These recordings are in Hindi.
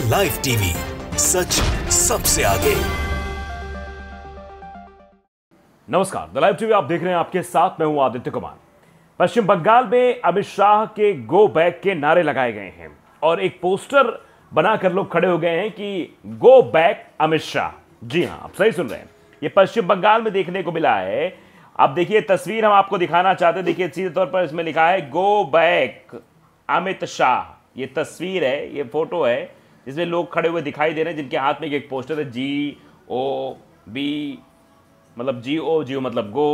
लाइव टीवी सच सबसे आगे नमस्कार द लाइव टीवी आप देख रहे हैं आपके साथ मैं हूं आदित्य कुमार पश्चिम बंगाल में अमित शाह के गो बैक के नारे लगाए गए हैं और एक पोस्टर बनाकर लोग खड़े हो गए हैं कि गो बैक अमित शाह जी हां आप सही सुन रहे हैं ये पश्चिम बंगाल में देखने को मिला है अब देखिए तस्वीर हम आपको दिखाना चाहते हैं देखिए सीधे तौर पर इसमें लिखा है गो बैक अमित शाह ये तस्वीर है ये फोटो है जिसमें लोग खड़े हुए दिखाई दे रहे हैं जिनके हाथ में एक पोस्टर है जी ओ बी मतलब जी ओ जी ओ मतलब गो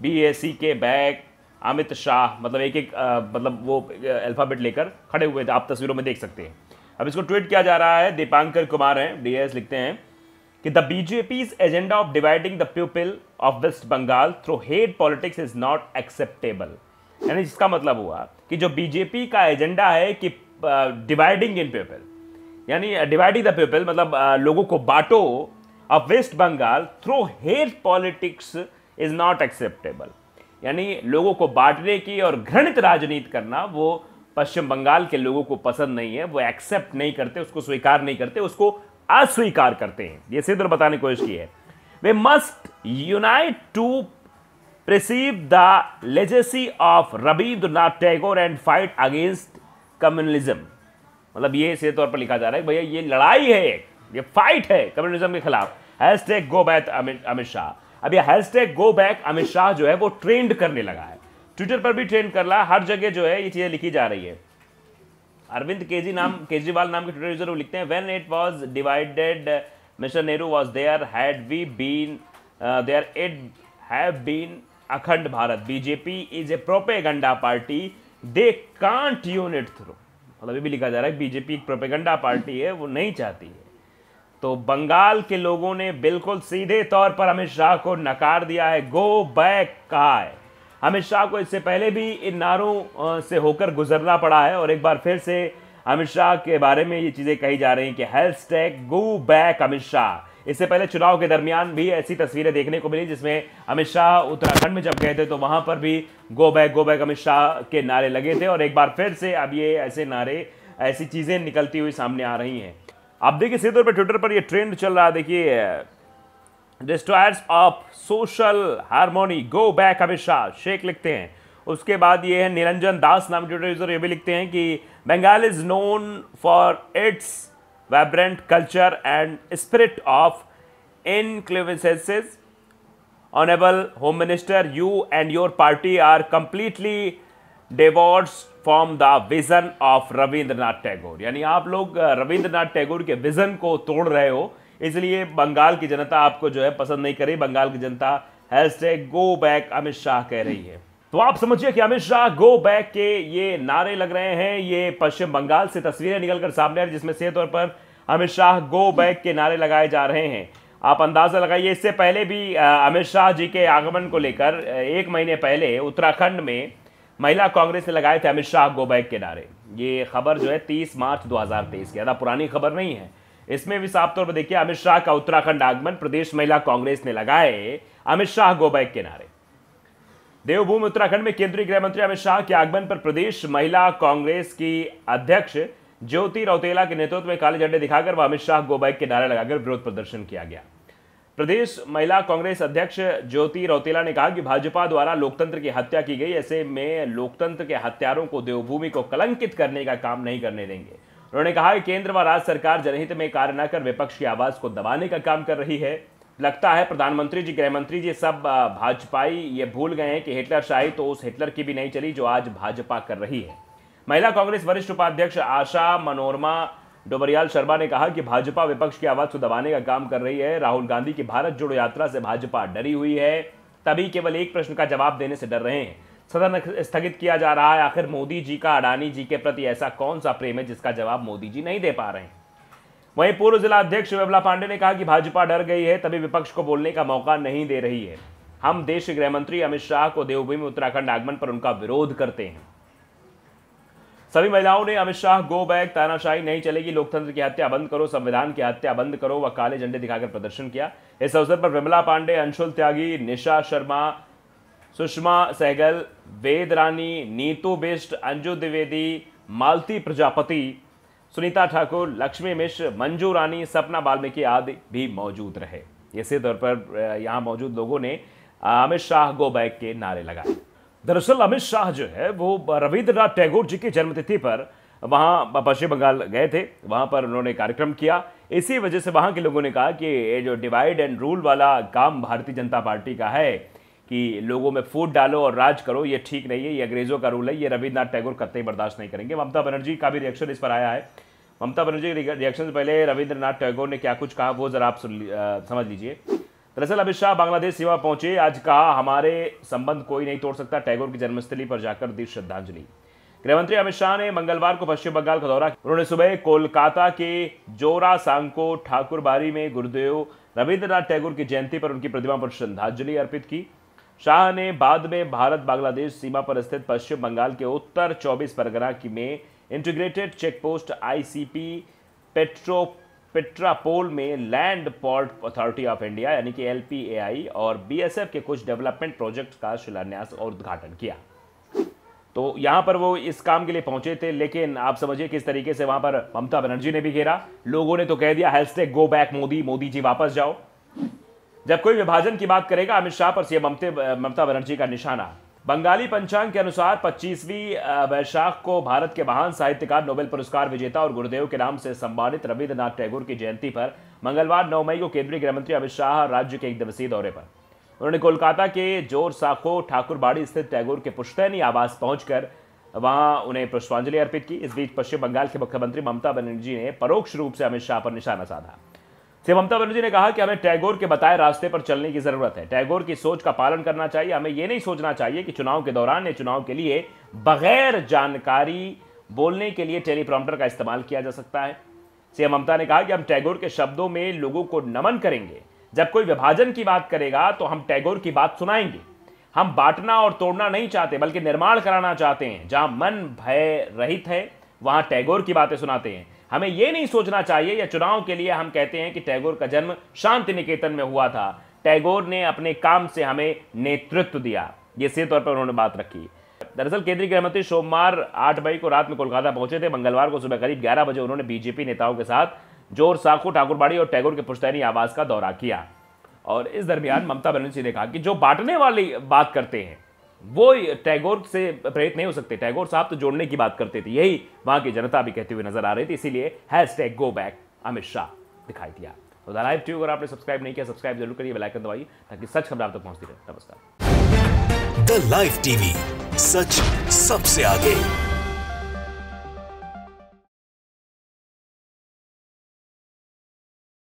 बी ए सी के बैक अमित शाह मतलब एक एक आ, मतलब वो अल्फ़ाबेट लेकर खड़े हुए थे आप तस्वीरों में देख सकते हैं अब इसको ट्वीट किया जा रहा है दीपांकर कुमार हैं डी एस लिखते हैं कि the BJP agenda of dividing the people of West Bengal through hate politics is not acceptable यानी जिसका मतलब हुआ कि जो बीजेपी का एजेंडा है कि डिवाइडिंग इन पीपल यानी डिवाइडिंग द पीपल मतलब uh, लोगों को बांटो of West Bengal through hate politics is not acceptable यानी लोगों को बांटने की और घृणित राजनीति करना वो पश्चिम बंगाल के लोगों को पसंद नहीं है वो एक्सेप्ट नहीं करते उसको स्वीकार नहीं करते उसको अस्वीकार करते हैं ये सिद्ध बताने की कोशिश की है we must unite to preserve the legacy of Rabindranath Tagore and fight against communalism मतलब ये सीधे तौर पर लिखा जा रहा है भैया ये लड़ाई है ये फाइट है कम्युनिज्म के खिलाफ hashtag go back Amit Shah अब यह hashtag go back Amit Shah जो है वो ट्रेंड करने लगा है ट्विटर पर भी ट्रेंड कर रहा है हर जगह जो है ये चीज़ें लिखी जा रही है अरविंद केजी नाम केजरीवाल नाम के ट्विटर यूजर वो लिखते हैं when it was divided mister Nehru was there had we been there it have been Akhand Bharat BJP is a propaganda party they can't unite through मतलब ये भी लिखा जा रहा है बीजेपी एक प्रोपेगंडा पार्टी है वो नहीं चाहती है तो बंगाल के लोगों ने बिल्कुल सीधे तौर पर अमित शाह को नकार दिया है गो बैक कहा है अमित शाह को इससे पहले भी इन नारों से होकर गुजरना पड़ा है और एक बार फिर से अमित शाह के बारे में ये चीज़ें कही जा रही हैं कि hashtag go back Amit Shah इससे पहले चुनाव के दरमियान भी ऐसी तस्वीरें देखने को मिली जिसमें अमित शाह उत्तराखंड में जब गए थे तो वहां पर भी go back go back Amit Shah के नारे लगे थे और एक बार फिर से अब ये ऐसे नारे ऐसी चीज़ें निकलती हुई सामने आ रही हैं आप देखिए सीधे तौर पर ट्विटर पर ये ट्रेंड चल रहा है देखिए destroyers of social harmony go back Amit Shah Sheikh लिखते हैं उसके बाद ये है निरंजन दास नाम ट्विटर यूजर ये भी लिखते हैं कि Bengal is known for its vibrant culture and spirit of inclusiveness. Honorable Home Minister, you and your party are completely डेवॉर्ड्स from the vision of Rabindranath Tagore यानी आप लोग रविंद्रनाथ टैगोर के विज़न को तोड़ रहे हो इसलिए बंगाल की जनता आपको जो है पसंद नहीं करी बंगाल की जनता हैज गो बैक अमित शाह कह रही है तो आप समझिए कि अमित शाह गो बैक के ये नारे लग रहे हैं ये पश्चिम बंगाल से तस्वीरें निकलकर सामने आ रही जिसमें सीधे तौर पर अमित शाह गो बैक के नारे लगाए जा रहे हैं आप अंदाज़ा लगाइए इससे पहले भी अमित शाह जी के आगमन को लेकर एक महीने पहले उत्तराखंड में महिला कांग्रेस ने लगाए थे अमित शाह गो बैक के नारे ये खबर जो है तीस मार्च दो की ज़्यादा पुरानी खबर नहीं है इसमें भी साफ तौर पर देखिए अमित शाह का उत्तराखंड आगमन प्रदेश महिला कांग्रेस ने लगाए अमित शाह गो बैक के नारे देवभूमि उत्तराखंड में केंद्रीय गृह मंत्री अमित शाह के आगमन पर प्रदेश महिला कांग्रेस की अध्यक्ष ज्योति रौतेला के नेतृत्व में काले झंडे दिखाकर व अमित शाह गो बाइक के नारे लगाकर विरोध प्रदर्शन किया गया प्रदेश महिला कांग्रेस अध्यक्ष ज्योति रौतेला ने कहा कि भाजपा द्वारा लोकतंत्र की हत्या की गई ऐसे में लोकतंत्र के हत्यारों को देवभूमि को कलंकित करने का काम नहीं करने देंगे उन्होंने कहा कि केंद्र व राज्य सरकार जनहित में कार्य न कर विपक्ष की आवाज को दबाने का काम कर रही है लगता है प्रधानमंत्री जी गृहमंत्री जी सब भाजपाई ये भूल गए हैं कि हिटलर शाही तो उस हिटलर की भी नहीं चली जो आज भाजपा कर रही है महिला कांग्रेस वरिष्ठ उपाध्यक्ष आशा मनोरमा डोबरियाल शर्मा ने कहा कि भाजपा विपक्ष की आवाज़ को दबाने का काम कर रही है राहुल गांधी की भारत जोड़ो यात्रा से भाजपा डरी हुई है तभी केवल एक प्रश्न का जवाब देने से डर रहे हैं सदन स्थगित किया जा रहा है आखिर मोदी जी का अडानी जी के प्रति ऐसा कौन सा प्रेम है जिसका जवाब मोदी जी नहीं दे पा रहे हैं वहीं पूर्व जिला अध्यक्ष विमला पांडे ने कहा कि भाजपा डर गई है तभी विपक्ष को बोलने का मौका नहीं दे रही है हम देश गृह मंत्री अमित शाह को देवभूमि उत्तराखंड आगमन पर उनका विरोध करते हैं सभी महिलाओं ने अमित शाह गो बैग तानाशाही नहीं चलेगी लोकतंत्र की हत्या बंद करो संविधान की हत्या बंद करो व काले झंडे दिखाकर प्रदर्शन किया इस अवसर पर विमला पांडे अंशुल त्यागी निशा शर्मा सुषमा सहगल वेद रानी नीतू बिष्ट अंजु द्विवेदी मालती प्रजापति सुनीता ठाकुर लक्ष्मी मिश्र मंजू रानी सपना वाल्मीकि आदि भी मौजूद रहे इसी तौर पर यहाँ मौजूद लोगों ने अमित शाह गो बैक के नारे लगाए दरअसल अमित शाह जो है वो रविंद्रनाथ टैगोर जी की जन्मतिथि पर वहाँ पश्चिम बंगाल गए थे वहाँ पर उन्होंने कार्यक्रम किया इसी वजह से वहाँ के लोगों ने कहा कि ये जो डिवाइड एंड रूल वाला काम भारतीय जनता पार्टी का है कि लोगों में फूट डालो और राज करो ये ठीक नहीं है ये अंग्रेज़ों का रूल है ये रविन्द्रनाथ टैगोर कतई बर्दाश्त नहीं करेंगे ममता बनर्जी का भी रिएक्शन इस पर आया है ममता बनर्जी के रिएक्शन से पहले रविंद्रनाथ टैगोर ने क्या कुछ कहा वो ज़रा आप सुन समझ लीजिए दरअसल अमित शाह बांग्लादेश सीमा पहुंचे आज कहा हमारे संबंध कोई नहीं तोड़ सकता टैगोर की जन्मस्थली पर जाकर दी श्रद्धांजलि गृहमंत्री अमित शाह ने मंगलवार को पश्चिम बंगाल का दौरा किया उन्होंने सुबह कोलकाता के जोरा सांको ठाकुरबारी में गुरुदेव रविंद्रनाथ टैगोर की जयंती पर उनकी प्रतिमा पर श्रद्धांजलि अर्पित की शाह ने बाद में भारत बांग्लादेश सीमा पर स्थित पश्चिम बंगाल के उत्तर 24 परगना की में इंटीग्रेटेड चेक पोस्ट आईसीपी पेट्रो पेट्रापोल में land port authority of India यानी कि एल और बीएसएफ के कुछ डेवलपमेंट प्रोजेक्ट का शिलान्यास और उद्घाटन किया तो यहां पर वो इस काम के लिए पहुंचे थे लेकिन आप समझिए किस तरीके से वहां पर ममता बनर्जी ने भी घेरा लोगों ने तो कह दिया हेल्थ गो बैक मोदी मोदी जी वापस जाओ जब कोई विभाजन की बात करेगा अमित शाह पर सीएम ममता बनर्जी का निशाना बंगाली पंचांग के अनुसार 25वीं वैशाख को भारत के महान साहित्यकार नोबेल पुरस्कार विजेता और गुरुदेव के नाम से सम्मानित रविन्द्रनाथ टैगोर की जयंती पर मंगलवार 9 मई को केंद्रीय गृह मंत्री अमित शाह राज्य के एक दिवसीय दौरे पर उन्होंने कोलकाता के जोर साखो ठाकुरबाड़ी स्थित टैगोर के पुश्तैनी आवास पहुंचकर वहां उन्हें पुष्पांजलि अर्पित की इस बीच पश्चिम बंगाल के मुख्यमंत्री ममता बनर्जी ने परोक्ष रूप से अमित शाह पर निशाना साधा से ममता बनर्जी ने कहा कि हमें टैगोर के बताए रास्ते पर चलने की जरूरत है टैगोर की सोच का पालन करना चाहिए हमें यह नहीं सोचना चाहिए कि चुनाव के दौरान या चुनाव के लिए बगैर जानकारी बोलने के लिए टेलीप्रॉम्प्टर का इस्तेमाल किया जा सकता है सीएम ममता ने कहा कि हम टैगोर के शब्दों में लोगों को नमन करेंगे जब कोई विभाजन की बात करेगा तो हम टैगोर की बात सुनाएंगे हम बांटना और तोड़ना नहीं चाहते बल्कि निर्माण कराना चाहते हैं जहां मन भय रहित है वहां टैगोर की बातें सुनाते हैं हमें यह नहीं सोचना चाहिए या चुनाव के लिए हम कहते हैं कि टैगोर का जन्म शांति निकेतन में हुआ था टैगोर ने अपने काम से हमें नेतृत्व दिया ये सीधे तौर पर उन्होंने बात रखी दरअसल केंद्रीय गृह मंत्री सोमवार आठ मई को रात में कोलकाता पहुंचे थे मंगलवार को सुबह करीब ग्यारह बजे उन्होंने बीजेपी नेताओं के साथ जोर साखू ठाकुरबाड़ी और टैगोर के पुश्तैनी आवास का दौरा किया और इस दरमियान ममता बनर्जी ने कहा कि जो बांटने वाली बात करते हैं वो टैगोर से प्रेरित नहीं हो सकते टैगोर साहब तो जोड़ने की बात करते थे यही वहां की जनता भी कहते हुए नजर आ रही थी इसीलिए hashtag go back Amit Shah दिखाई दिया तो लाइव ट्यूब अगर आपने सब्सक्राइब नहीं किया सब्सक्राइब जरूर करिए आइकन दबाइए ताकि सच खबर आप तक पहुंचती रहे नमस्कार द लाइव टीवी सच सबसे आगे